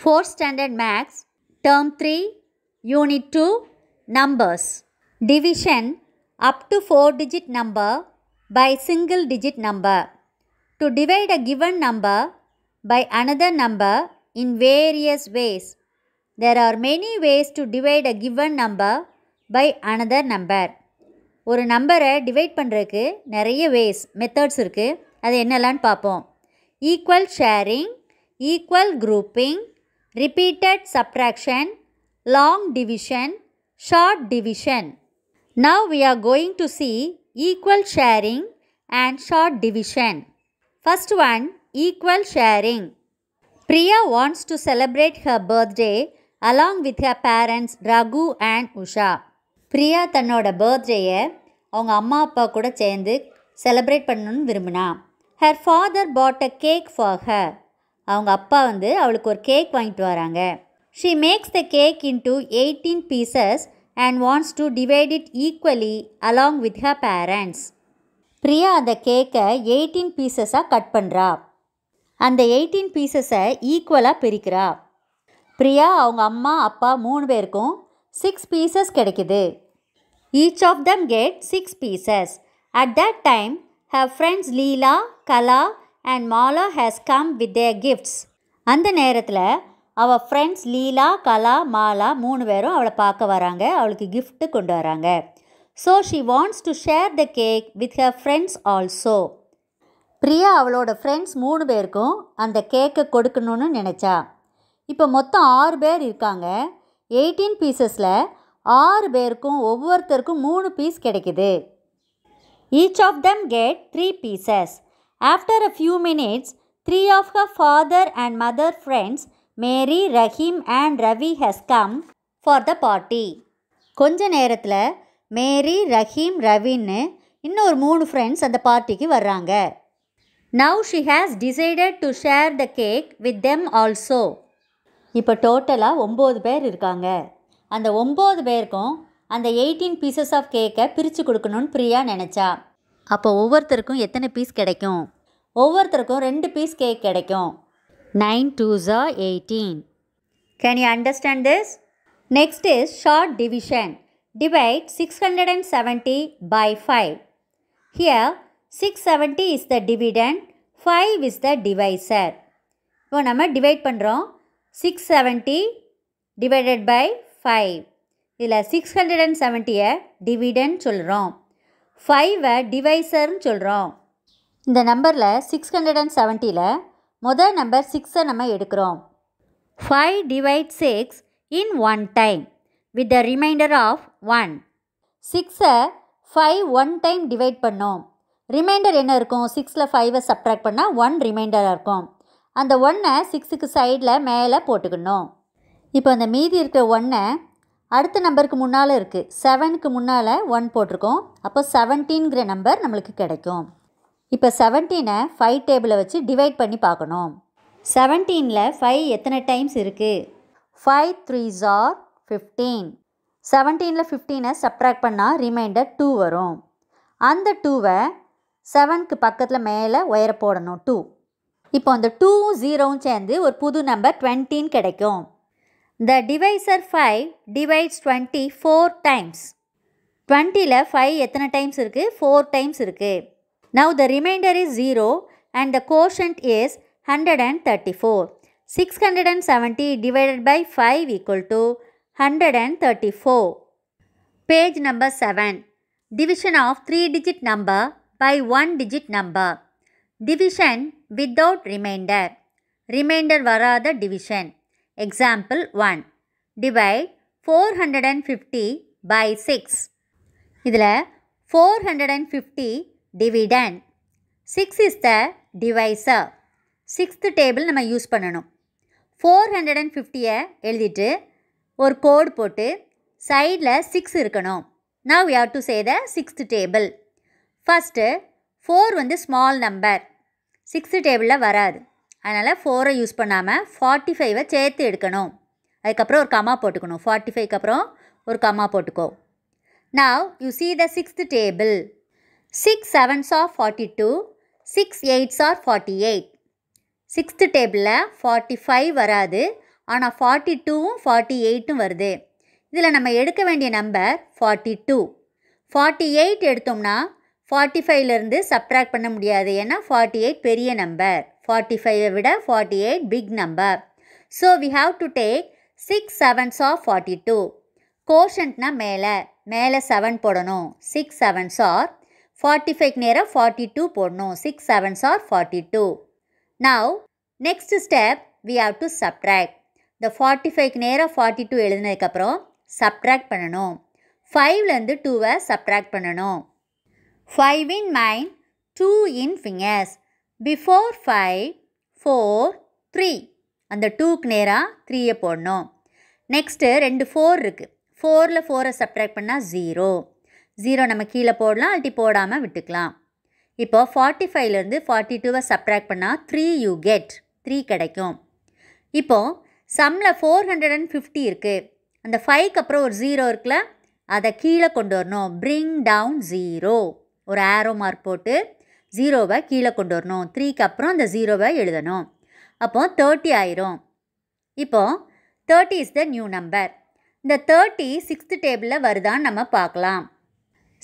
Fourth standard maths term three unit two numbers division up to 4 digit number by single digit number. To divide a given number by another number in various ways. There are many ways to divide a given number by another number. ஒரு நம்பரை divide பண்ணுறதுக்கு நிறைய ways methods இருக்குது அது என்னெல்லான்னு பார்ப்போம் equal sharing equal grouping repeated subtraction, long division, short division. Now we are going to see equal sharing and short division. First one, equal sharing. Priya wants to celebrate her birthday along with her parents Raghu and Usha Priya தன்னோட பர்த்டேயை அவங்க அம்மா அப்பா கூட சேர்ந்து celebrate பண்ணணும்னு விரும்பினா her father bought a cake for her அவங்க அப்பா வந்து அவளுக்கு ஒரு கேக் வாங்கிட்டு வராங்க she makes the cake into eighteen pieces and wants to divide it equally along with her parents Priya அந்த கேக்கை எயிட்டீன் பீசஸாக கட் பண்ணுறா அந்த எயிட்டீன் பீசஸை ஈக்குவலாக பிரிக்கிறா பிரியா அவங்க அம்மா அப்பா மூணு பேருக்கும் சிக்ஸ் பீசஸ் கிடைக்குது each of them get six pieces at that time her friends Leela Kala and Mala has come with their gifts அந்த நேரத்தில் அவள் ஃப்ரெண்ட்ஸ் லீலா கலா மாலா மூணு பேரும் அவளை பார்க்க வராங்க அவளுக்கு கிஃப்ட்டு கொண்டு வராங்க so she wants to share the cake with her friends also Priya அவளோட ஃப்ரெண்ட்ஸ் மூணு பேருக்கும் அந்த கேக்கை கொடுக்கணும்னு நினச்சா இப்போ மொத்தம் ஆறு பேர் இருக்காங்க எயிட்டீன் பீசஸில் ஆறு பேருக்கும் ஒவ்வொருத்தருக்கும் மூணு பீஸ் கிடைக்குது each of them get three pieces after a few minutes three of her father and mother friends Mary Rahim and Ravi has come for the party கொஞ்ச நேரத்தில் மேரி ரஹீம் ரவின்னு இன்னொரு மூணு ஃப்ரெண்ட்ஸ் அந்த பார்ட்டிக்கு வர்றாங்க now she has decided to share the cake with them also இப்போ டோட்டலாக ஒம்பது பேர் இருக்காங்க அந்த ஒம்பது பேருக்கும் அந்த எயிட்டீன் பீசஸ் ஆஃப் கேக்கை பிரித்து கொடுக்கணும்னு பிரியா நினச்சா அப்போ ஒவ்வொருத்தருக்கும் எத்தனை பீஸ் கிடைக்கும் ஒவ்வொருத்தருக்கும் ரெண்டு பீஸ் கேக் கிடைக்கும் nine twos are eighteen can you understand this next is short division divide six hundred and seventy by five here six seventy is the dividend five is the divisor இப்போ நம்ம divide பண்ணுறோம் six seventy divided by five இதில் six hundred and செவன்ட்டியை dividend சொல்கிறோம் ஃபைவை டிவைசர்னு சொல்கிறோம் இந்த நம்பரில் சிக்ஸ் ஹண்ட்ரட் அண்ட் செவன்ட்டியில் மொதல் நம்பர் சிக்ஸை நம்ம எடுக்கிறோம் five divide six in one time with the remainder of one சிக்ஸை ஃபைவ் ஒன் டைம் டிவைட் பண்ணோம் ரிமைண்டர் என்ன இருக்கும் சிக்ஸில் ஃபைவை சப்ட்ராக்ட் பண்ணால் ஒன் ரிமைண்டராக இருக்கும் அந்த ஒன்றை சிக்ஸுக்கு சைடில் மேலே போட்டுக்கணும் இப்போ அந்த மீதி இருக்கிற ஒன்றை அடுத்த நம்பருக்கு முன்னால் இருக்குது செவனுக்கு முன்னால் ஒன் போட்டிருக்கோம் அப்போ செவன்டீன்கிற நம்பர் நம்மளுக்கு கிடைக்கும் இப்போ செவன்டீனை ஃபைவ் டேபிளை வச்சு டிவைட் பண்ணி பார்க்கணும் செவன்டீனில் ஃபைவ் எத்தனை டைம்ஸ் இருக்குது ஃபைவ் த்ரீ ஜார் ஃபிஃப்டீன் செவன்டீனில் ஃபிஃப்டீனை சப்ட்ராக்ட் பண்ணால் ரிமைண்டர் டூ வரும் அந்த டூவை செவனுக்கு பக்கத்தில் மேலே உயர போடணும் டூ இப்போ அந்த டூவும் ஜீரோவும் சேர்ந்து ஒரு புது நம்பர் டுவெண்ட்டின்னு கிடைக்கும் The divisor 5 divides twenty four times. 20 la 5 times irukku? 4 times irukku. Now the remainder is 0 and the quotient is 134. 670 divided by 5 equal to 134. Page number 7. Division of 3 digit number by 1 digit number. Division without remainder. Remainder vara the division. Example 1. Divide 450 by 6. இதில் 450 dividend. 6 is the divisor. 6th table நம்ம use பண்ணணும் four hundred and ஃபிஃப்டியை எழுதிட்டு ஒரு கோடு போட்டு சைடில் six இருக்கணும் now you're to say the sixth table first four வந்து ஸ்மால் நம்பர் சிக்ஸ்த்து டேபிளில் வராது அதனால் ஃபோரை யூஸ் பண்ணாமல் ஃபார்ட்டி ஃபைவை சேர்த்து எடுக்கணும் அதுக்கப்புறம் ஒரு கம்மா போட்டுக்கணும் ஃபார்ட்டி ஃபைவ்க்கு அப்புறம் ஒரு கம்மா போட்டுக்கோ now you see the sixth table six sevens are forty two six eights are forty eight sixth டேபிளில் ஃபார்ட்டி ஃபைவ் வராது ஆனால் ஃபார்ட்டி டூவும் ஃபார்ட்டி எயிட்டும் வருது இதில் நம்ம எடுக்க வேண்டிய number forty two forty eight எடுத்தோம்னா ஃபார்ட்டி ஃபைவ்லேருந்து சப்ட்ராக்ட் பண்ண முடியாது ஏன்னா ஃபார்ட்டி எயிட் பெரிய நம்பர் ஃபார்ட்டி ஃபைவை விட forty eight big number so we have to take six sevens of forty two கோஷன்ட்னா மேலே மேலே செவன் போடணும் six sevens are forty five நேராக ஃபார்ட்டி டூ போடணும் six sevens are forty two now next step we have to subtract இந்த forty five நேரம் forty two எழுதினதுக்கப்புறம் subtract பண்ணணும் ஃபைவ்லேருந்து டூவை சப்ட்ராக்ட் பண்ணணும் five in mind two in fingers before five four three அந்த டூக்கு நேராக த்ரீயை போடணும் நெக்ஸ்ட்டு ரெண்டு ஃபோர் இருக்குது ஃபோரில் ஃபோரை சப்ட்ராக்ட் பண்ணால் ஜீரோ ஜீரோ நம்ம கீழே போடலாம் அல்ட்டி போடாமல் விட்டுக்கலாம் இப்போ ஃபார்ட்டி ஃபைவ்லேருந்து ஃபார்ட்டி டூவை சப்ட்ராக்ட் பண்ணால் த்ரீ யூ கெட் த்ரீ கிடைக்கும் இப்போது சம்மில் ஃபோர் ஹண்ட்ரட் அண்ட் ஃபிஃப்டி இருக்குது அந்த ஃபைவ்க்கு அப்புறம் ஒரு ஜீரோ இருக்குல்ல அதை கீழே கொண்டு வரணும் பிரிங் டவுன் ஜீரோ ஒரு ஆரோ மார்க் போட்டு ஜீரோவை கீழே கொண்டு வரணும் த்ரீக்கு அப்புறம் அந்த ஜீரோவை எழுதணும் அப்போ தேர்ட்டி ஆயிரும் இப்போ thirty is the new number இந்த தேர்ட்டி சிக்ஸ்த்து டேபிளில் வருதான்னு நம்ம பார்க்கலாம்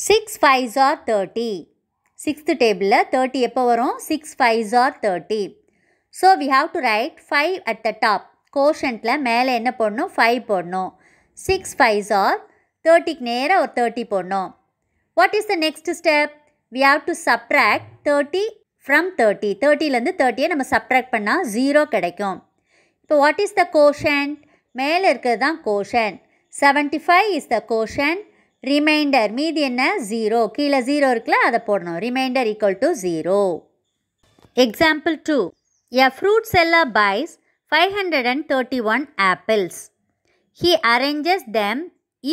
six fives are thirty sixth டேபிளில் தேர்ட்டி எப்போ வரும் six fives are thirty so we have to write five at the top கோஷன்ட்டில் மேலே என்ன போடணும் ஃபைவ் போடணும் சிக்ஸ் ஃபைவ்ஸ் ஆர் தேர்ட்டிக்கு நேராக ஒரு தேர்ட்டி போடணும் what is the next step we have to subtract thirty from thirty தேர்ட்டிலேருந்து தேர்ட்டியை நம்ம சப்ராக்ட் பண்ணால் ஜீரோ கிடைக்கும் இப்போ வாட் இஸ் த கோஷன் மேலே இருக்கிறது தான் quotient seventy five is the quotient remainder மீதி என்ன ஜீரோ கீழே ஜீரோ இருக்குல்ல அதை போடணும் remainder equal to zero example two a fruit seller buys five hundred and thirty one apples he arranges them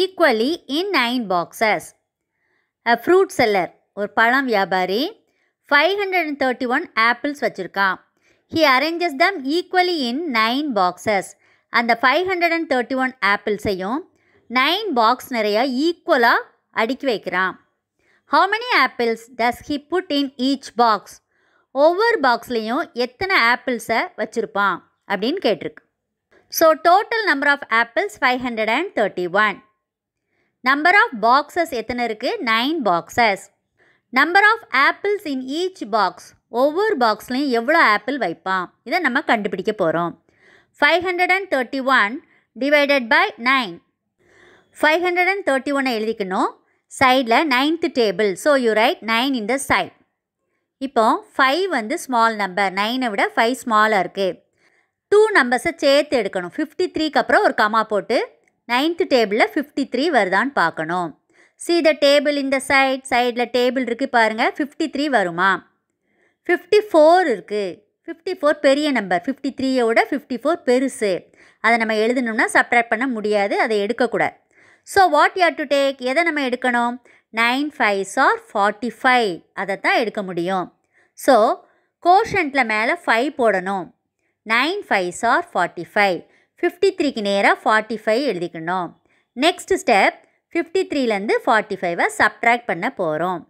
equally in nine boxes a fruit seller ஒரு பழம் வியாபாரி five hundred and thirty one apples வச்சுருக்கான் he arranges them equally in nine boxes அந்த five hundred and thirty one ஆப்பிள்ஸையும் nine box நிறையா ஈக்குவலாக அடுக்கி வைக்கிறான் how many apples does he put in each box ஒவ்வொரு பாக்ஸ்லேயும் எத்தனை ஆப்பிள்ஸை வச்சுருப்பான் அப்படின்னு கேட்டிருக்கு so total number of apples five hundred and thirty one number of boxes எத்தனை இருக்குது nine boxes number of apples in each box ஒவ்வொரு பாக்ஸ்லையும் எவ்வளோ ஆப்பிள் வைப்பான் இதை நம்ம கண்டுபிடிக்க போகிறோம் five hundred and thirty one divided by nine five hundred and thirty ஒன்னை எழுதிக்கணும் சைடில் ninth table so you write nine in the side இப்போ ஃபைவ் வந்து ஸ்மால் நம்பர் நைனை விட ஃபைவ் ஸ்மாலாக இருக்குது டூ நம்பர்ஸை சேர்த்து எடுக்கணும் ஃபிஃப்டி த்ரீக்கு அப்புறம் ஒரு கமா போட்டு நைன்த்து டேபிளில் ஃபிஃப்டி த்ரீ வருதான்னு பார்க்கணும் சி த டேபிள் இந்த சைட் சைடில் டேபிள் இருக்குது பாருங்கள் ஃபிஃப்டி த்ரீ வருமா ஃபிஃப்டி ஃபோர் இருக்குது ஃபிஃப்டி ஃபோர் பெரிய நம்பர் ஃபிஃப்டி த்ரீயோட ஃபிஃப்டி ஃபோர் பெருசு அதை நம்ம எழுதணும்னா சப்ராக்ட் பண்ண முடியாது அதை எடுக்கக்கூடாது so what you're to take எதை நம்ம எடுக்கணும் nine fives are forty five அதை தான் எடுக்க முடியும் ஸோ கோஷண்ட்டில் மேலே ஃபைவ் போடணும் nine fives are forty five fifty த்ரீக்கு நேராக ஃபார்ட்டி ஃபைவ் எழுதிக்கணும் நெக்ஸ்ட் ஸ்டெப் ஃபிஃப்டி த்ரீலேருந்து ஃபார்ட்டி ஃபைவை சப்ட்ராக்ட் பண்ண போகிறோம்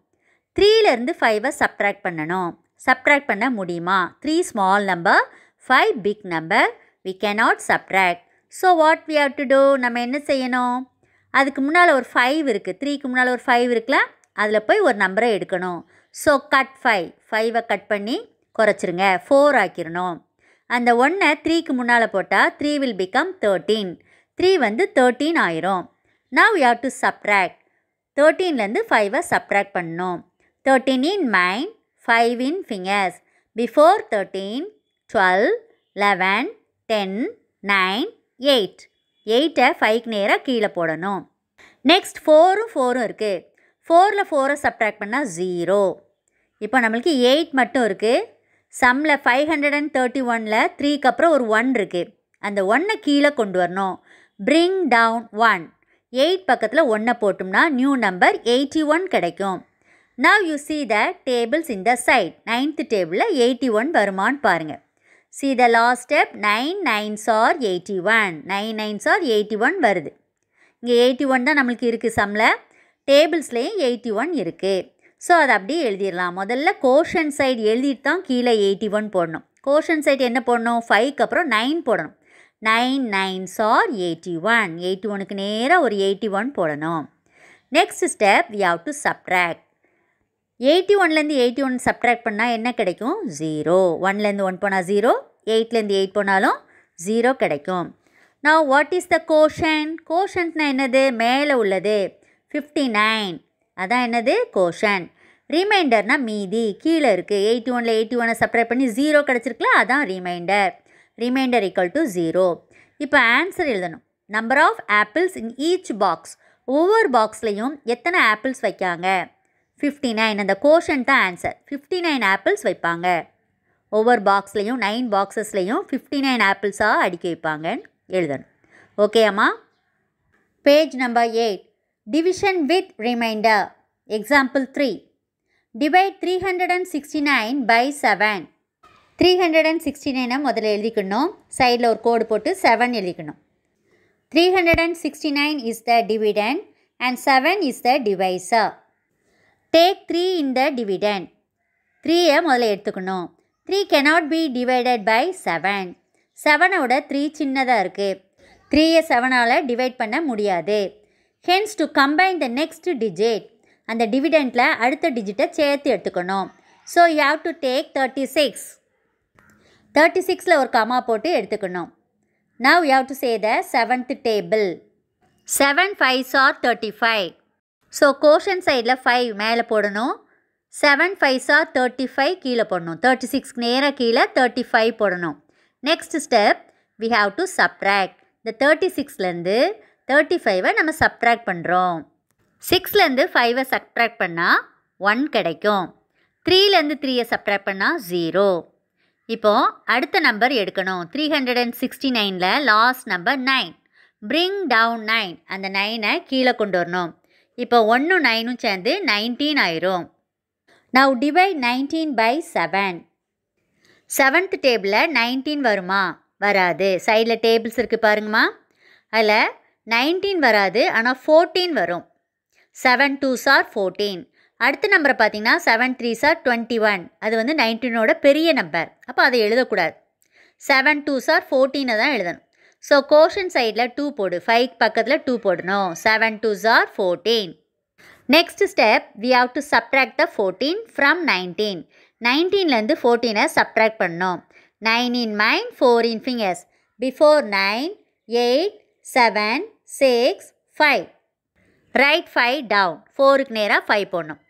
த்ரீலேருந்து ஃபைவை சப்ட்ராக்ட் பண்ணணும் சப்ட்ராக்ட் பண்ண முடியுமா three small number five big number we cannot subtract so what we have to do நம்ம என்ன செய்யணும் அதுக்கு முன்னால் ஒரு ஃபைவ் இருக்குது த்ரீக்கு முன்னால் ஒரு ஃபைவ் இருக்குல்ல அதில் போய் ஒரு நம்பரை எடுக்கணும் ஸோ கட் ஃபைவ் ஃபைவை கட் பண்ணி குறைச்சிருங்க ஃபோர் ஆக்கிடணும் அந்த ஒன்றை த்ரீக்கு முன்னால் போட்டால் three will become thirteen three வந்து தேர்ட்டீன் ஆயிரும் now you have to subtract தேர்ட்டீன்லேருந்து ஃபைவை சப்ராக்ட் பண்ணோம் thirteen in mind five in fingers before thirteen twelve eleven ten nine eight எயிட்டை ஃபைவ்க்கு நேராக கீழே போடணும் நெக்ஸ்ட் ஃபோரும் ஃபோரும் இருக்குது ஃபோரில் ஃபோரை சப்ராக்ட் பண்ணால் ஜீரோ இப்போ நம்மளுக்கு எயிட் மட்டும் இருக்குது சம்மில் ஃபைவ் ஹண்ட்ரட் அண்ட் தேர்ட்டி ஒனில் த்ரீக்கு அப்புறம் ஒரு ஒன் இருக்குது அந்த ஒன்னை கீழே கொண்டு வரணும் ப்ரிங் டவுன் ஒன் எயிட் பக்கத்தில் ஒன்றை போட்டோம்னா நியூ நம்பர் எயிட்டி ஒன் கிடைக்கும் now you see the tables in the side ninth டேபிளில் எயிட்டி ஒன் வருமானு பாருங்கள் see the last step nine nines are eighty one nine nines are eighty one வருது இங்கே eighty one தான் நம்மளுக்கு இருக்குது சம்மில் டேபிள்ஸ்லேயும் எயிட்டி ஒன் இருக்குது ஸோ அதை அப்படியே எழுதிடலாம் முதல்ல கோஷன் சைடு எழுதிட்டு தான் கீழே எயிட்டி ஒன் போடணும் கோஷன் சைடு என்ன போடணும் ஃபைவ்க்கு அப்புறம் நைன் போடணும் nine nines are eighty one eighty ஒனுக்கு நேராக ஒரு எயிட்டி ஒன் போடணும் next step we have to subtract eighty ஒன்லேருந்து எயிட்டி ஒன் சப்ட்ராக்ட் பண்ணால் என்ன கிடைக்கும் ஜீரோ ஒன்லேருந்து ஒன் போனால் ஜீரோ எயிட்லேருந்து எயிட் போனாலும் ஜீரோ கிடைக்கும் நான் வாட் இஸ் த கோஷன் கோஷன்ட்னா என்னது மேலே உள்ளது ஃபிஃப்டி நைன் அதான் என்னது கோஷன் ரிமைண்டர்னால் மீதி கீழே இருக்குது எயிட்டி ஒனில் எயிட்டி ஒனை சப்ரேட் பண்ணி ஜீரோ கிடச்சிருக்குல்ல அதான் remainder remainder equal to zero இப்போ ஆன்சர் எழுதணும் number of apples in each box ஒவ்வொரு பாக்ஸ்லேயும் எத்தனை ஆப்பிள்ஸ் வைக்காங்க ஃபிஃப்டி நைன் அந்த கோஷன் தான் ஆன்சர் ஃபிஃப்டி நைன் ஆப்பிள்ஸ் வைப்பாங்க ஒவ்வொரு பாக்ஸ்லேயும் நைன் பாக்ஸஸ்லேயும் ஃபிஃப்டி நைன் ஆப்பிள்ஸாக அடுக்கி வைப்பாங்கன்னு எழுதணும் ஓகே அம்மா page number eight division with remainder example three divide three hundred and sixty nine by seven three hundred and sixty நைனை முதல்ல எழுதிக்கணும் சைடில் ஒரு கோடு போட்டு செவன் எழுதிக்கணும் three hundred and sixty nine is the dividend and seven is the divisor take three in the dividend த்ரீயை முதல்ல எடுத்துக்கணும் three cannot be divided by seven செவனோட த்ரீ சின்னதாக இருக்குது த்ரீயை செவனால் டிவைட் பண்ண முடியாது hence to combine the next digit அந்த டிவிடெண்ட்டில் அடுத்த டிஜிட்டை சேர்த்து எடுத்துக்கணும் so you have to take thirty six thirty சிக்ஸில் ஒரு கமா போட்டு எடுத்துக்கணும் now you to say the seventh table seven fives are thirty five so quotient சைடில் ஃபைவ் மேலே போடணும் செவன் ஃபைவ்ஸாக தேர்ட்டி ஃபைவ் கீழே போடணும் தேர்ட்டி சிக்ஸ்க்கு நேராக கீழே தேர்ட்டி ஃபைவ் போடணும் next step we have to subtract இந்த தேர்ட்டி சிக்ஸ்லேருந்து தேர்ட்டி ஃபைவை நம்ம சப்ராக்ட் பண்ணுறோம் சிக்ஸ்லேருந்து ஃபைவை சப்ராக்ட் பண்ணால் ஒன் கிடைக்கும் த்ரீலேருந்து த்ரீயை சப்ராக்ட் பண்ணால் ஜீரோ இப்போது அடுத்த நம்பர் எடுக்கணும் த்ரீ ஹண்ட்ரட் அண்ட் சிக்ஸ்டி நைனில் last number nine bring down nine அந்த நைனை கீழே கொண்டு வரணும் இப்போ ஒன்றும் நைனும் சேர்ந்து நைன்டீன் ஆயிரும் now divide nineteen by seven seventh டேபிளில் நைன்டீன் வருமா வராது சைடில் டேபிள்ஸ் இருக்குது பாருங்கம்மா அதில் நைன்டீன் வராது ஆனால் ஃபோர்டீன் வரும் செவன் டூஸ் ஆர் ஃபோர்டீன் அடுத்த நம்பரை பார்த்தீங்கன்னா செவன் த்ரீ சார் டுவெண்ட்டி ஒன் அது வந்து நைன்டீனோட பெரிய நம்பர் அப்போ அதை எழுதக்கூடாது செவன் டூ சார் ஃபோர்டீனை தான் எழுதணும் ஸோ கோஷன் சைடில் டூ போடு ஃபைவ் பக்கத்தில் டூ போடணும் செவன் டூ சார் fourteen next step we have to subtract the fourteen from nineteen நைன்டீன்லேருந்து ஃபோர்டீனை சப்ட்ராக்ட் பண்ணோம் nine in mind four in fingers before nine eight seven six five write five down ஃபோருக்கு நேராக five போடணும்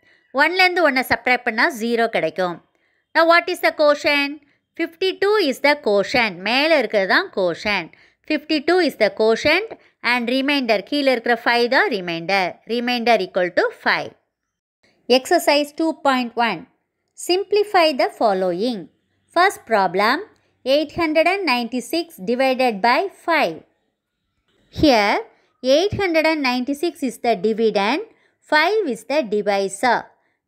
ஒன்லேருந்து ஒன்றை சப்ட்ராக்ட் பண்ணால் ஜீரோ கிடைக்கும் நான் what is the quotient fifty two is the quotient மேலே இருக்கிறது தான் quotient fifty two is the quotient and remainder கீழே இருக்கிற ஃபைவ் தான் remainder remainder equal to five exercise two point one simplify the following first problem eight hundred and ninety six divided by five here eight hundred and ninety six is the dividend five is the divisor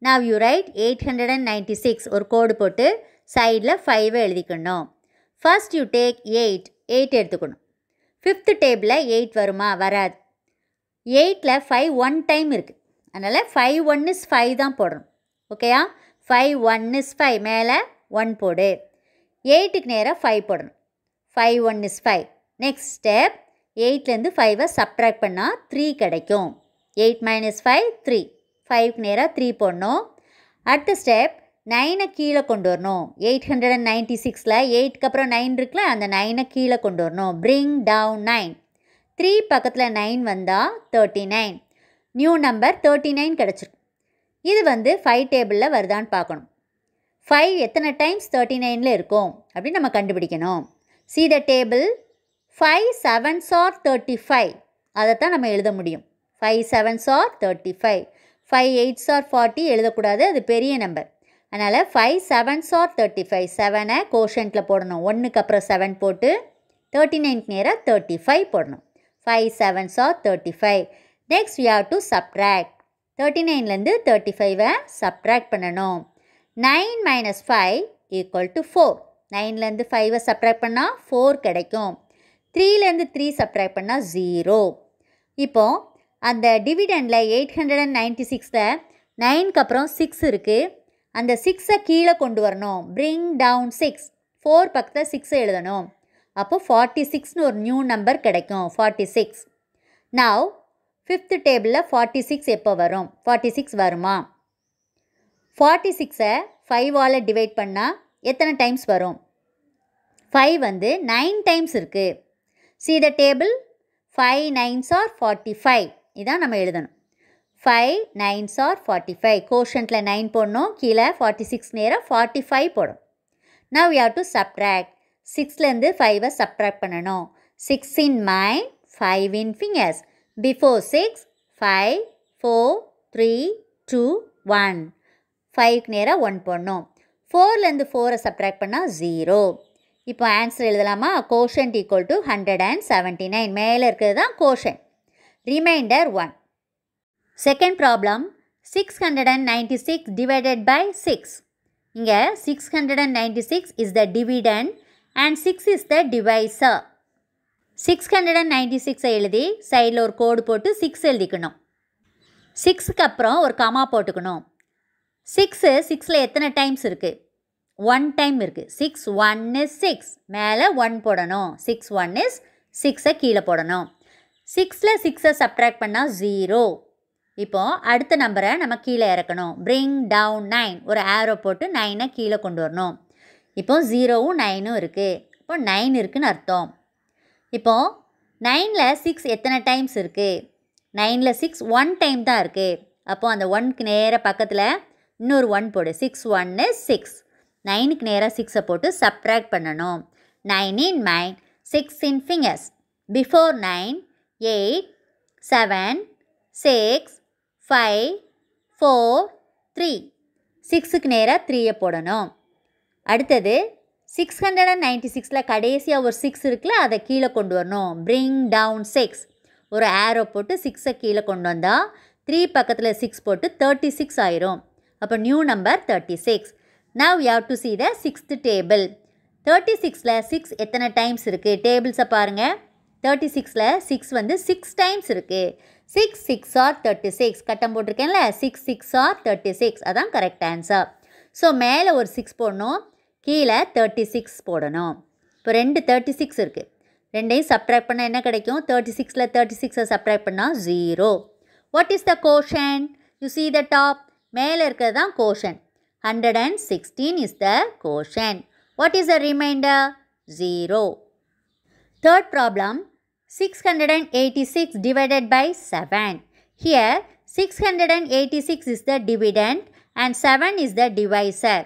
நான் you write eight hundred and ninety six ஒரு கோடு போட்டு சைடில் ஃபைவை எழுதிக்கணும் first you take eight eight எடுத்துக்கணும் fifth டேபிளில் eight வருமா வராது எயிட்டில் ஃபைவ் ஒன் டைம் இருக்குது அதனால் ஃபைவ் ஒன் இஸ் ஃபைவ் தான் போடணும் ஓகேயா ஃபைவ் ஒன் இஸ் ஃபைவ் மேலே ஒன் போடு எயிட்டுக்கு நேராக ஃபைவ் போடணும் five one is five next step எயிட்லேருந்து ஃபைவை சப்ட்ராக்ட் பண்ணால் த்ரீ கிடைக்கும் எயிட் மைனஸ் ஃபைவ் த்ரீ ஃபைவ்க்கு நேராக த்ரீ போடணும் அடுத்த ஸ்டெப் நைனை கீழே கொண்டு வரணும் எயிட் ஹண்ட்ரட் அண்ட் நைன்ட்டி சிக்ஸில் எயிட்க்கு அப்புறம் நைன் இருக்குல்ல அந்த நைனை கீழே கொண்டு வரணும் ப்ரிங் டவுன் நைன் த்ரீ பக்கத்தில் நைன் வந்தால் thirty nine new number thirty nine கிடச்சிருக்கும் இது வந்து ஃபைவ் டேபிளில் வருதான்னு பார்க்கணும் ஃபைவ் எத்தனை டைம்ஸ் தேர்ட்டி நைனில் இருக்கும் அப்படின்னு நம்ம கண்டுபிடிக்கணும் see the table five sevens are thirty five அதைத்தான் நம்ம எழுத முடியும் five sevens are thirty five five eights are forty எழுதக்கூடாது அது பெரிய நம்பர் அதனால் five sevens are thirty five செவனை கோஷன்ட்டில் போடணும் ஒன்றுக்கு அப்புறம் செவன் போட்டு தேர்ட்டி நைன்க்கு நேராக தேர்ட்டி ஃபைவ் போடணும் five sevens are thirty five next we have to subtract thirty நைன்லேருந்து தேர்ட்டி ஃபைவை சப்ட்ராக்ட் பண்ணணும் nine minus five equal to four நைன்லேருந்து ஃபைவை சப்ட்ராக்ட் பண்ணால் ஃபோர் கிடைக்கும் த்ரீலேருந்து த்ரீ சப்ட்ராக்ட் பண்ணால் ஜீரோ இப்போது அந்த டிவிடெண்டில் எயிட் ஹண்ட்ரட் அண்ட் நைன்ட்டி சிக்ஸில் நைனுக்கு அப்புறம் சிக்ஸ் இருக்குது அந்த சிக்ஸை கீழே கொண்டு வரணும் பிரிங் டவுன் சிக்ஸ் ஃபோர் பக்கத்தில் சிக்ஸை எழுதணும் அப்போது ஃபார்ட்டி சிக்ஸ்னு ஒரு நியூ நம்பர் கிடைக்கும் ஃபார்ட்டி சிக்ஸ் நாவ் ஃபிஃப்த்து டேபிளில் ஃபார்ட்டி சிக்ஸ் எப்போ வரும் ஃபார்ட்டி சிக்ஸ் வருமா ஃபார்ட்டி சிக்ஸை ஃபைவால் டிவைட் பண்ணால் எத்தனை டைம்ஸ் வரும் ஃபைவ் வந்து நைன் டைம்ஸ் இருக்குது see the table five nines are forty five இதான் நம்ம எழுதணும் five nines are forty five கோஷன்ட்டில் நைன் போடணும் கீழே ஃபார்ட்டி சிக்ஸ் நேராக ஃபார்ட்டி ஃபைவ் போடும் நவ் யூ டு சப்ட்ராக்ட் சிக்ஸ்லேருந்து ஃபைவை சப்ட்ராக்ட் பண்ணணும் six in mind five in fingers before six five four three two one ஃபைவ்க்கு நேராக ஒன் போடணும் ஃபோர்லேருந்து ஃபோரை சப்ட்ராக்ட் பண்ணால் ஜீரோ இப்போ ஆன்சர் எழுதலாமா quotient equal to hundred and seventy nine மேலே இருக்கிறது தான் கோஷன் remainder 1. Second problem 696 divided by 6. இங்க 696 is the dividend and 6 is the divisor. 696 எழுதி சைடில் ஒரு கோடு போட்டு 6 எழுதிக்கணும் சிக்ஸுக்கு அப்புறம் ஒரு கமா போட்டுக்கணும் சிக்ஸு சிக்ஸில் எத்தனை டைம்ஸ் இருக்குது ஒன் டைம் இருக்குது சிக்ஸ் ஒன் இஸ் சிக்ஸ் மேலே ஒன் போடணும் சிக்ஸ் ஒன் இஸ் சிக்ஸை கீழே போடணும் சிக்ஸில் சிக்ஸை சப்ட்ராக்ட் பண்ணால் ஜீரோ இப்போது அடுத்த நம்பரை நம்ம கீழே இறக்கணும் பிரிங் டவுன் நைன் ஒரு ஆரோ போட்டு நைனை கீழே கொண்டு வரணும் இப்போது ஜீரோவும் நைனும் இருக்குது இப்போ நைன் இருக்குதுன்னு அர்த்தம் இப்போது நைனில் சிக்ஸ் எத்தனை டைம்ஸ் இருக்குது நைனில் சிக்ஸ் ஒன் டைம் தான் இருக்குது அப்போது அந்த ஒன்க்கு நேராக பக்கத்தில் இன்னொரு ஒன் போடு சிக்ஸ் ஒன்னு சிக்ஸ் நைனுக்கு நேராக சிக்ஸை போட்டு சப்ட்ராக்ட் பண்ணணும் nine in mind six in fingers before nine eight seven six five four three சிக்ஸுக்கு நேராக த்ரீயை போடணும் அடுத்தது சிக்ஸ் ஹண்ட்ரட் அண்ட் நைன்ட்டி சிக்ஸில் கடைசியாக ஒரு சிக்ஸ் இருக்குல்ல அதை கீழே கொண்டு வரணும் பிரிங் டவுன் சிக்ஸ் ஒரு ஏரோ போட்டு சிக்ஸை கீழே கொண்டு வந்தால் த்ரீ பக்கத்தில் சிக்ஸ் போட்டு தேர்ட்டி சிக்ஸ் ஆயிரும் அப்போ new number thirty six now you to see the sixth table தேர்ட்டி சிக்ஸில் சிக்ஸ் எத்தனை டைம்ஸ் இருக்குது டேபிள்ஸை பாருங்கள் தேர்ட்டி சிக்ஸில் சிக்ஸ் வந்து சிக்ஸ் டைம்ஸ் இருக்குது six six are thirty six கட்டம் போட்டிருக்கேன்ல six six are thirty six அதான் கரெக்ட் ஆன்சர் ஸோ மேலே ஒரு சிக்ஸ் போடணும் கீழே தேர்ட்டி சிக்ஸ் போடணும் இப்போ ரெண்டு தேர்ட்டி சிக்ஸ் இருக்குது ரெண்டையும் சப்ட்ராக்ட் பண்ணால் என்ன கிடைக்கும் தேர்ட்டி சிக்ஸில் தேர்ட்டி சிக்ஸை சப்ட்ராக்ட் பண்ணால் zero what is the quotient you see the top மேலே இருக்கிறது தான் quotient hundred and sixteen is the quotient what is the remainder zero third problem 686 divided by 7. Here 686 is the dividend and 7 is the divisor.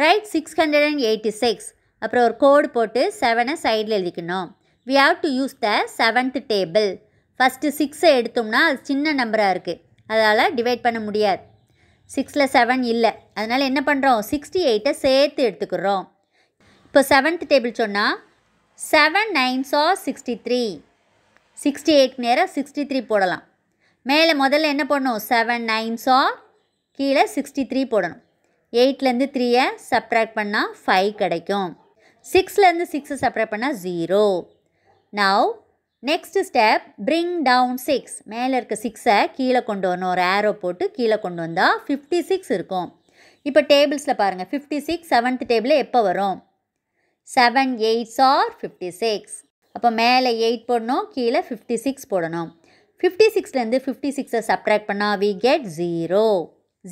Write 686. அப்புறம் ஒரு கோடு போட்டு செவனை சைடில் எழுதிக்கணும் we have to use the seventh table first சிக்ஸை எடுத்தோம்னா அது சின்ன நம்பராக இருக்குது அதனால் டிவைட் பண்ண முடியாது சிக்ஸில் செவன் இல்லை அதனால் என்ன பண்ணுறோம் சிக்ஸ்டி எயிட்டை சேர்த்து எடுத்துக்கிறோம் இப்போ செவன்த் டேபிள் சொன்னால் seven nines are sixty three sixty eight நேராக சிக்ஸ்டி த்ரீ போடலாம் மேலே முதல்ல என்ன பண்ணணும் செவன் நைன்ஸா கீழே சிக்ஸ்டி த்ரீ போடணும் எயிட்லேருந்து த்ரீயை சப்ராக்ட் பண்ணால் ஃபைவ் கிடைக்கும் சிக்ஸ்லேருந்து சிக்ஸை சப்ராக்ட் பண்ணால் zero now next step bring down six மேலே இருக்க சிக்ஸை கீழே கொண்டு வரணும் ஒரு ஏரோ போட்டு கீழே கொண்டு வந்தால் ஃபிஃப்டி சிக்ஸ் இருக்கும் இப்போ டேபிள்ஸில் பாருங்கள் ஃபிஃப்டி சிக்ஸ் செவன்த் டேபிளில் எப்போ வரும் seven eights are fifty six அப்போ மேலே எயிட் போடணும் கீழே ஃபிஃப்டி சிக்ஸ் போடணும் ஃபிஃப்டி சிக்ஸ்லேருந்து ஃபிஃப்டி சிக்ஸை சப்ட்ராக்ட் பண்ணால் வி கெட் ஜீரோ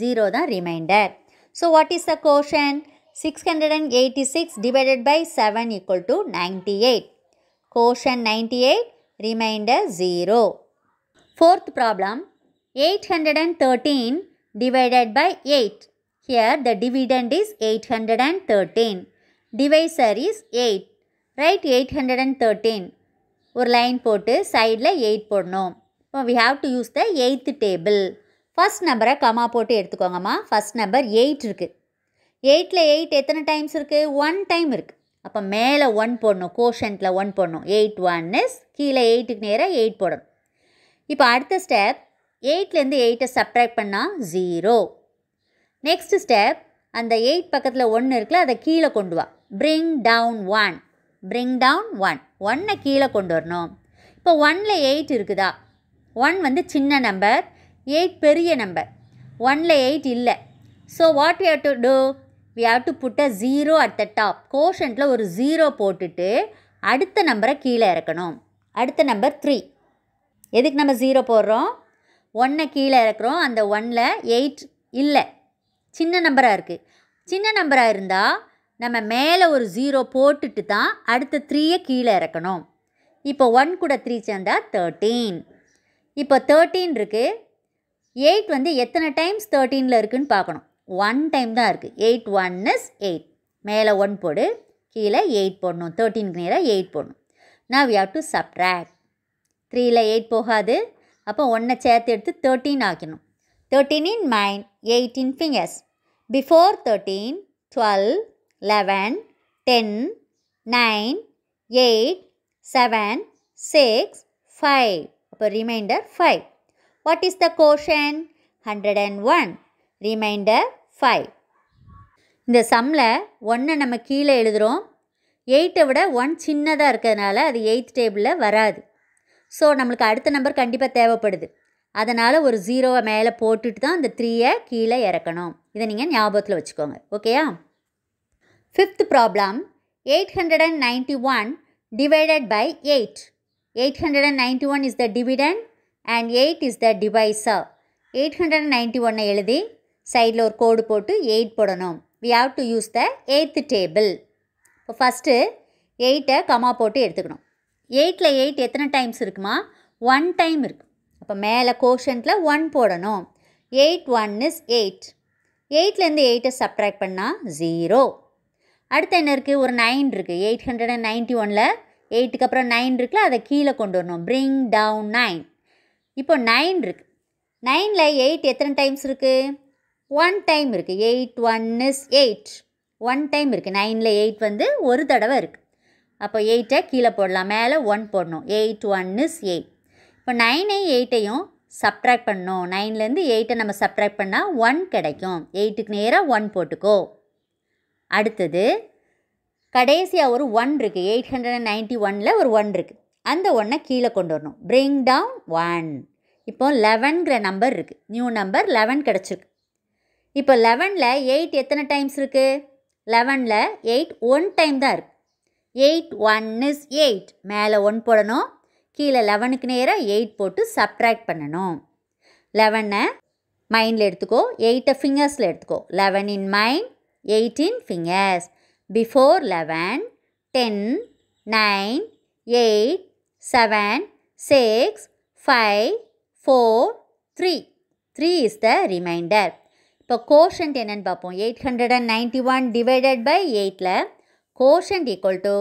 ஜீரோ தான் remainder so what is the quotient six hundred and eighty six divided by seven equal to ninety eight quotient ninety eight remainder zero fourth problem eight hundred and thirteen divided by 8. Here the dividend is 813. Divisor is 8. Write eight hundred and thirteen ஒரு line போட்டு சைடில் eight போடணும் இப்போ we have to use the eighth table first நம்பரை comma போட்டு எடுத்துக்கோங்கம்மா first number eight இருக்குது எயிட்டில் எயிட் எத்தனை டைம்ஸ் இருக்குது ஒன் டைம் இருக்குது அப்போ மேலே ஒன் போடணும் கோஷன்ட்டில் ஒன் போடணும் எயிட் ஒன் இஸ் கீழே எயிட்டுக்கு நேராக எயிட் போடணும் இப்போ அடுத்த ஸ்டெப் எயிட்லேருந்து எயிட்டை சப்ட்ராக்ட் பண்ணால் ஜீரோ நெக்ஸ்ட் ஸ்டெப் அந்த எயிட் பக்கத்தில் ஒன்று இருக்குல்ல அதை கீழே கொண்டு வா bring down one bring down one ஒன்னை கீழே கொண்டு வரணும் இப்போ ஒனில் எயிட் இருக்குதா ஒன் வந்து சின்ன நம்பர் எயிட் பெரிய நம்பர் ஒனில் எயிட் இல்லை so what you have to do we have to put a zero at the top கோஷண்ட்டில் ஒரு ஜீரோ போட்டுட்டு அடுத்த நம்பரை கீழே இறக்கணும் அடுத்த நம்பர் த்ரீ எதுக்கு நம்ம ஜீரோ போடுறோம் ஒன்னை கீழே இறக்குறோம் அந்த ஒன்னில் எயிட் இல்லை சின்ன நம்பராக இருக்குது சின்ன நம்பராக இருந்தால் நம்ம மேலே ஒரு ஜீரோ போட்டுட்டு தான் அடுத்த த்ரீயை கீழே இறக்கணும் இப்போ ஒன் கூட த்ரீ சேர்ந்தா தேர்ட்டீன் இப்போ தேர்ட்டீன் இருக்குது எயிட் வந்து எத்தனை டைம்ஸ் தேர்ட்டீனில் இருக்குதுன்னு பார்க்கணும் ஒன் டைம் தான் இருக்குது எயிட் ஒன் இஸ் எயிட் மேலே ஒன் போடு கீழே எயிட் போடணும் தேர்ட்டீனுக்கு நேராக எயிட் போடணும் நான் வி ஹவ் டு சப்ட்ராக்ட் த்ரீயில் எயிட் போகாது அப்போ ஒன்றை சேர்த்து எடுத்து தேர்ட்டீன் ஆக்கணும் thirteen in mind eighteen fingers before thirteen twelve eleven ten nine eight seven six five அப்போ remainder five what is the quotient hundred and one remainder five இந்த சம்மில் ஒன்றை நம்ம கீழே எழுதுகிறோம் எயிட்டை விட ஒன் சின்னதாக இருக்கிறதுனால அது எயித் டேபிளில் வராது ஸோ நம்மளுக்கு அடுத்த நம்பர் கண்டிப்பாக தேவைப்படுது அதனால் ஒரு ஜீரோவை மேலே போட்டுட்டு தான் அந்த த்ரீயை கீழே இறக்கணும் இதை நீங்கள் ஞாபகத்தில் வச்சுக்கோங்க ஓகேயா Fifth problem 891 divided by 8. 891 is the dividend and 8 is the divisor. 891 எழுதி சைடில் ஒரு கோடு போட்டு 8 போடணும் we have to use the 8th table. இப்போ ஃபஸ்ட்டு எயிட்டை கமா போட்டு எடுத்துக்கணும் எயிட்டில் எயிட் எத்தனை டைம்ஸ் இருக்குமா ஒன் டைம் இருக்குது அப்போ மேலே கோஷன்ட்டில் ஒன் போடணும் எயிட் ஒன் இஸ் எயிட் எயிட்லேருந்து எயிட்டை சப்ட்ராக்ட் பண்ணால் ஜீரோ அடுத்து என்ன இருக்குது ஒரு நைன் இருக்குது எயிட் ஹண்ட்ரட் அண்ட் நைன்ட்டி ஒனில் எயிட்டுக்கு அப்புறம் நைன் இருக்குல்ல அதை கீழே கொண்டு வரணும் ப்ரிங் டவுன் நைன் இப்போ நைன் இருக்குது நைனில் எயிட் எத்தனை டைம்ஸ் இருக்குது ஒன் டைம் இருக்குது eight one is eight one time இருக்குது நைனில் எயிட் வந்து ஒரு தடவை இருக்குது அப்போ எயிட்டை கீழே போடலாம் மேலே ஒன் போடணும் எயிட் ஒன் இஸ் எயிட் இப்போ நைனையும் எயிட்டையும் சப்ட்ராக்ட் பண்ணணும் நைன்லேருந்து எயிட்டை நம்ம சப்ட்ராக்ட் பண்ணால் ஒன் கிடைக்கும் எயிட்டுக்கு நேராக ஒன் போட்டுக்கோ அடுத்தது கடைசியாக ஒரு ஒன் இருக்குது எயிட் ஹண்ட்ரட் அண்ட் நைன்ட்டி ஒனில் ஒரு ஒன் இருக்குது அந்த ஒன்றை கீழே கொண்டு வரணும் பிரிங் டவுன் ஒன் இப்போ லெவன்கிற நம்பர் இருக்குது நியூ நம்பர் லெவன் கிடச்சிருக்கு இப்போ லெவனில் எயிட் எத்தனை டைம்ஸ் இருக்குது லெவனில் எயிட் ஒன் டைம் தான் இருக்குது எயிட் ஒன் இஸ் எயிட் மேலே ஒன் போடணும் கீழே லெவனுக்கு நேராக எயிட் போட்டு சப்ட்ராக்ட் பண்ணணும் லெவனை மைண்டில் எடுத்துக்கோ எயிட்டை ஃபிங்கர்ஸில் எடுத்துக்கோ eleven in mind eighteen fingers before eleven ten nine eight seven six five four three three is the remainder இப்போ கோஷன்ட் என்னென்னு பார்ப்போம் eight hundred and ninety one divided by எயிட்டில் quotient equal to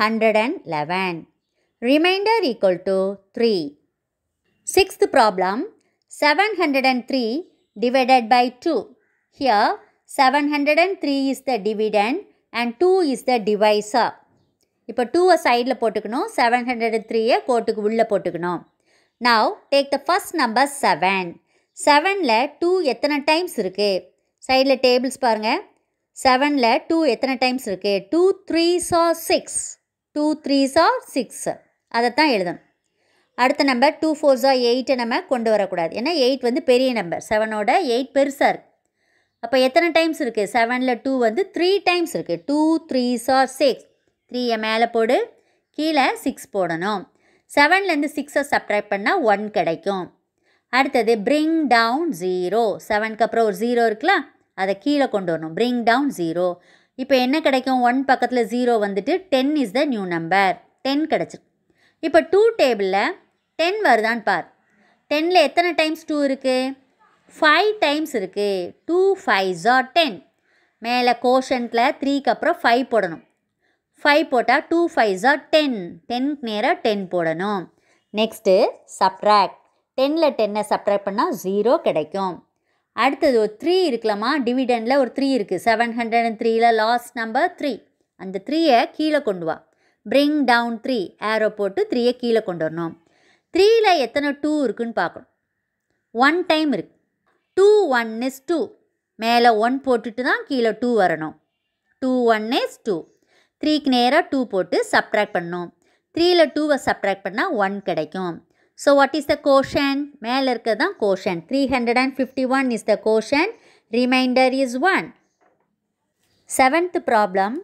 hundred and eleven remainder equal to three sixth problem seven hundred and three divided by two here seven hundred and three is the dividend and two is the divisor. இப்போ டூவை சைடில் போட்டுக்கணும் seven hundred த்ரீயை கோட்டுக்கு உள்ளே போட்டுக்கணும் now take the first number seven செவனில் two எத்தனை டைம்ஸ் இருக்குது சைடில் டேபிள்ஸ் பாருங்கள் செவனில் டூ எத்தனை டைம்ஸ் இருக்குது டூ த்ரீ சா சிக்ஸ் டூ த்ரீ சா சிக்ஸ் அதைத்தான் எழுதணும் அடுத்த நம்பர் டூ ஃபோர் ஸா எயிட்டை நம்ம கொண்டு வரக்கூடாது ஏன்னா எயிட் வந்து பெரிய நம்பர் செவனோட எயிட் பெருசாக இருக்குது அப்போ எத்தனை டைம்ஸ் இருக்குது செவனில் டூ வந்து த்ரீ டைம்ஸ் இருக்குது டூ த்ரீ சார் சிக்ஸ் த்ரீயை மேலே போடு கீழே சிக்ஸ் போடணும் செவன்லேருந்து சிக்ஸை சப்ட்ராக்ட் பண்ணால் ஒன் கிடைக்கும் அடுத்தது பிரிங் டவுன் ஜீரோ செவனுக்கு அப்புறம் ஒரு ஜீரோ இருக்குல்ல அதை கீழே கொண்டு வரணும் பிரிங் டவுன் ஜீரோ இப்போ என்ன கிடைக்கும் ஒன் பக்கத்தில் ஜீரோ வந்துட்டு ten is the new number ten கிடச்சிருக்கு இப்போ டூ டேபிளில் டென் வருதான்னு பார் டென்னில் எத்தனை டைம்ஸ் டூ இருக்குது ஃபைவ் டைம்ஸ் இருக்குது டூ ஃபைவ் ஜா டென் மேலே கோஷனில் த்ரீக்கு அப்புறம் ஃபைவ் போடணும் ஃபைவ் போட்டால் டூ ஃபைவ் ஜா டென் டென்க்கு நேராக டென் போடணும் நெக்ஸ்ட்டு சப்ராக்ட் டெனில் டென்னை சப்ராக்ட் பண்ணால் ஜீரோ கிடைக்கும் அடுத்தது ஒரு த்ரீ இருக்கலாமா டிவிடெண்டில் ஒரு த்ரீ இருக்குது செவன் ஹண்ட்ரட் அண்ட் த்ரீயில் லாஸ்ட் நம்பர் த்ரீ அந்த த்ரீயை கீழே கொண்டு வா பிரிங் டவுன் த்ரீ ஏரோ போட்டு த்ரீயை கீழே கொண்டு வரணும் த்ரீயில் எத்தனை டூ இருக்குன்னு பார்க்கணும் ஒன் டைம் இருக்குது டூ ஒன் இஸ் டூ மேலே ஒன் போட்டுட்டு தான் கீழே டூ வரணும் டூ ஒன் இஸ் டூ த்ரீக்கு நேராக டூ போட்டு சப்ட்ராக்ட் பண்ணணும் த்ரீயில் டூவை சப்ட்ராக்ட் பண்ணால் ஒன் கிடைக்கும் so what is the quotient மேலே இருக்கிறது தான் quotient three hundred and fifty one is the quotient remainder is one seventh problem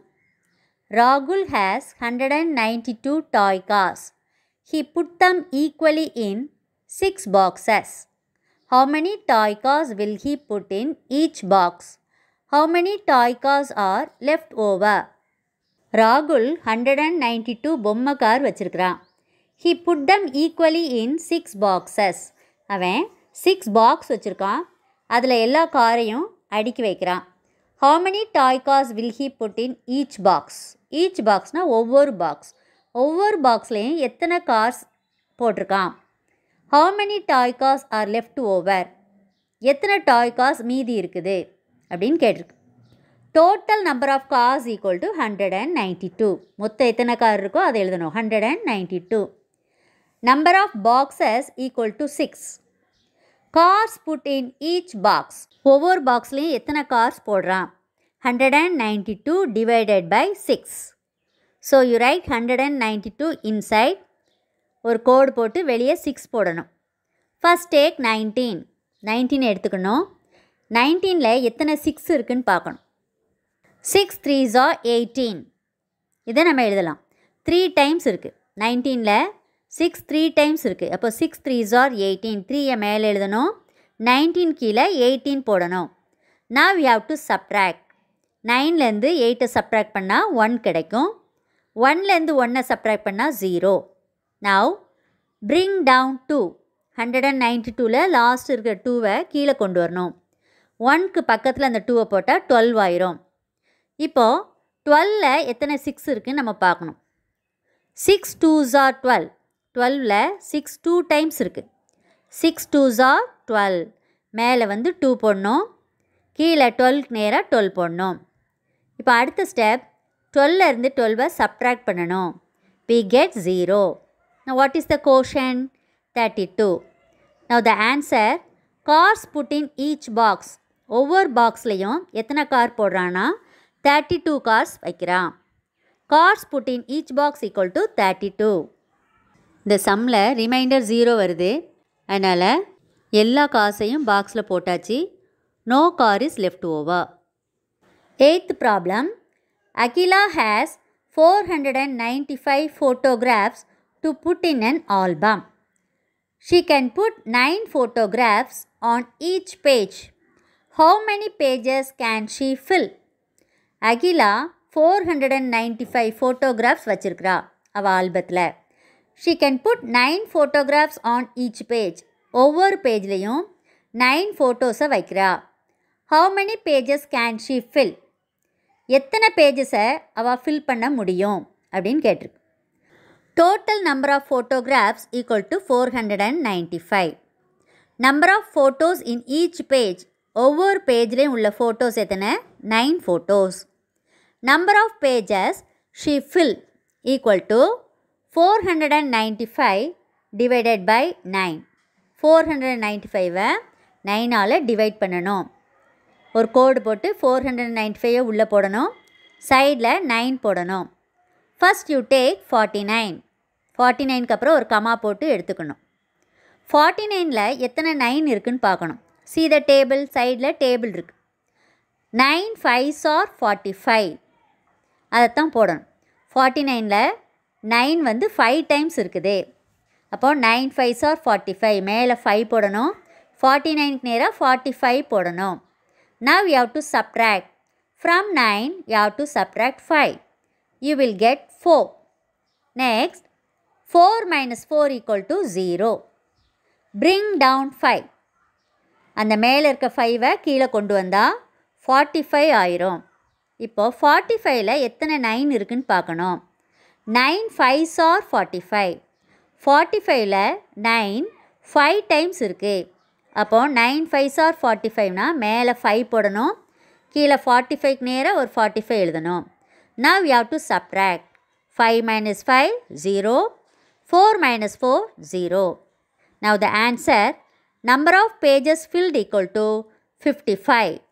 ராகுல் has hundred and ninety two toy cars he put them equally in six boxes How many toy cars will he put in each box? How many toy cars are left over? ராகுல் hundred and ninety two பொம்மை car வச்சுருக்கிறான் he put them equally in six boxes அவன் six box வச்சுருக்கான் அதில் எல்லா காரையும் அடுக்கி வைக்கிறான் how many toy cars will he put in each box each பாக்ஸ்னால் ஒவ்வொரு பாக்ஸ் ஒவ்வொரு பாக்ஸ்லேயும் எத்தனை கார்ஸ் போட்டிருக்கான் how many toy cars are left over எத்தனை டாய் காஸ் மீதி இருக்குது அப்படின்னு கேட்டிருக்கு total number of cars equal to hundred and ninety two மொத்தம் எத்தனை கார் இருக்கோ அதை எழுதணும் hundred and ninety two number of boxes equal to six cars put in each box ஒவ்வொரு பாக்ஸ்லேயும் எத்தனை கார்ஸ் போடுறான் hundred and ninety two divided by six so you write hundred and ninety two inside ஒரு கோடு போட்டு வெளியே six போடணும் first take nineteen nineteen எடுத்துக்கணும் நைன்டீனில் எத்தனை சிக்ஸ் இருக்குதுன்னு பார்க்கணும் சிக்ஸ் த்ரீ ஜா எயிட்டீன் இதை நம்ம எழுதலாம் த்ரீ டைம்ஸ் இருக்குது நைன்டீனில் சிக்ஸ் த்ரீ டைம்ஸ் இருக்குது அப்போ சிக்ஸ் த்ரீ ஜார் எயிட்டீன் த்ரீயை மேலே எழுதணும் நைன்டீன் கீழே எயிட்டீன் போடணும் நான் வி ஹவ் டு சப்ராக்ட் நைன்லேருந்து எயிட்டை சப்ராக்ட் பண்ணால் ஒன் கிடைக்கும் ஒன்லேருந்து ஒன்னை சப்ராக்ட் பண்ணால் zero now bring down two hundred and ninety டூவில் லாஸ்ட் இருக்கிற டூவை கீழே கொண்டு வரணும் ஒன்க்கு பக்கத்தில் அந்த டூவை போட்டால் டுவெல் ஆயிரும் இப்போது டுவெல்ல எத்தனை சிக்ஸ் இருக்குதுன்னு நம்ம பார்க்கணும் சிக்ஸ் டூ ஜார் டுவெல் டுவெல்வில் சிக்ஸ் டூ டைம்ஸ் இருக்குது சிக்ஸ் டூ ஜார் டுவெல் மேலே வந்து டூ போடணும் கீழே டுவெல்க்கு நேராக டுவெல் போடணும் இப்போ அடுத்த ஸ்டெப் டுவெல்லேருந்து டுவெல்வை சப்ட்ராக்ட் பண்ணணும் பி get zero Now what is the quotient? 32. Now the answer cars put in each box. ஒவ்வொரு பாக்ஸ்லேயும் எத்தனை கார் போடுறான்னா தேர்ட்டி டூ கார்ஸ் வைக்கிறான் cars put in each box equal to thirty two இந்த சம்மில் ரிமைண்டர் ஜீரோ வருது அதனால் எல்லா காசையும் பாக்ஸில் போட்டாச்சு no car is left over eighth problem Akila has four hundred and ninety five photographs to put in an album she can put nine photographs on each page how many pages can she fill Akila four hundred and ninety five photographs வச்சுருக்கிறா அவள் ஆல்பத்தில் she can put nine photographs on each page ஒவ்வொரு பேஜ்லேயும் nine ஃபோட்டோஸை வைக்கிறா how many pages can she fill எத்தனை பேஜஸை அவள் ஃபில் பண்ண முடியும் அப்படின்னு கேட்டிருக்கு total number of photographs equal number four hundred and ninety five number of photos in each page ஒவ்வொரு பேஜ்லேயும் உள்ள ஃபோட்டோஸ் எத்தனை nine photos number of pages she fill equal to four hundred and ninety five divided by nine four hundred and ninety ஃபைவை நைனால் divide பண்ணணும் ஒரு கோடு போட்டு ஃபோர் ஹண்ட்ரட் நைன்ட்டி ஃபைவை உள்ளே போடணும் சைடில் நைன் போடணும் first you take forty nine forty நைனுக்கு அப்புறம் ஒரு கமா போட்டு எடுத்துக்கணும் ஃபார்ட்டி நைனில் எத்தனை நைன் இருக்குதுன்னு பார்க்கணும் சி த டேபிள் சைடில் டேபிள் இருக்குது nine fives are forty five அதைத்தான் போடணும் ஃபார்ட்டி நைனில் நைன் வந்து ஃபைவ் டைம்ஸ் இருக்குது அப்போது nine fives are forty five மேலே ஃபைவ் போடணும் ஃபார்ட்டி நைனுக்கு நேராக ஃபார்ட்டி ஃபைவ் போடணும் now you have to subtract from nine you have to subtract five you will get four next four minus four equal to zero bring down five அந்த மேலே இருக்க ஃபைவை கீழே கொண்டு வந்தால் ஃபார்ட்டி ஃபைவ் ஆயிரும் இப்போது ஃபார்ட்டி ஃபைவ்ல எத்தனை நைன் இருக்குதுன்னு பார்க்கணும் nine fives are forty five forty ஃபைவ்ல நைன் ஃபைவ் டைம்ஸ் இருக்குது அப்போது நைன் ஃபைவ்ஸ் ஆர் ஃபார்ட்டி ஃபைவ்னா மேலே ஃபைவ் போடணும் கீழே ஃபார்ட்டி ஃபைவ்க்கு நேராக ஒரு ஃபார்ட்டி ஃபைவ் எழுதணும் now you have to subtract five minus five zero 4 minus 4, 0. Now the answer, number of pages filled equal to 55.